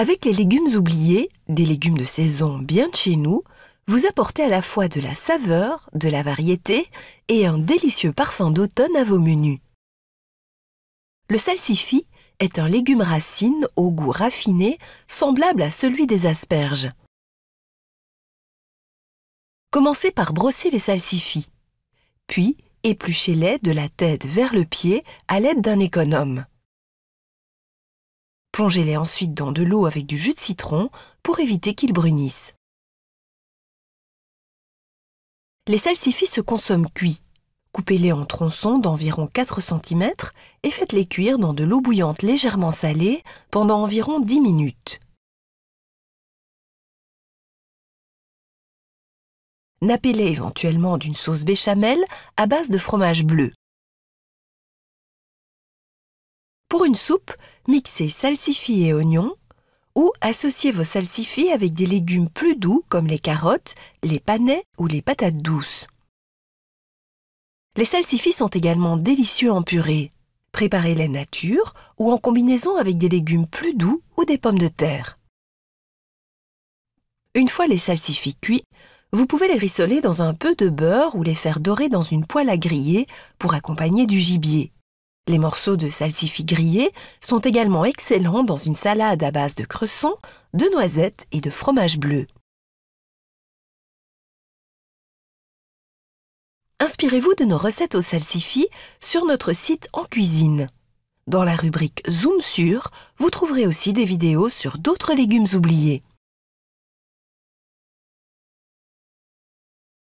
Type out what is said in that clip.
Avec les légumes oubliés, des légumes de saison bien de chez nous, vous apportez à la fois de la saveur, de la variété et un délicieux parfum d'automne à vos menus. Le salsifis est un légume racine au goût raffiné semblable à celui des asperges. Commencez par brosser les salsifis, puis épluchez-les de la tête vers le pied à l'aide d'un économe. Plongez-les ensuite dans de l'eau avec du jus de citron pour éviter qu'ils brunissent. Les salsifis se consomment cuits. Coupez-les en tronçons d'environ 4 cm et faites-les cuire dans de l'eau bouillante légèrement salée pendant environ 10 minutes. Nappez-les éventuellement d'une sauce béchamel à base de fromage bleu. Pour une soupe, mixez salsifis et oignons ou associez vos salsifis avec des légumes plus doux comme les carottes, les panais ou les patates douces. Les salsifis sont également délicieux en purée. Préparez-les nature ou en combinaison avec des légumes plus doux ou des pommes de terre. Une fois les salsifis cuits, vous pouvez les rissoler dans un peu de beurre ou les faire dorer dans une poêle à griller pour accompagner du gibier. Les morceaux de salsifis grillés sont également excellents dans une salade à base de cresson, de noisettes et de fromage bleu. Inspirez-vous de nos recettes au salsifis sur notre site En Cuisine. Dans la rubrique Zoom sur, vous trouverez aussi des vidéos sur d'autres légumes oubliés.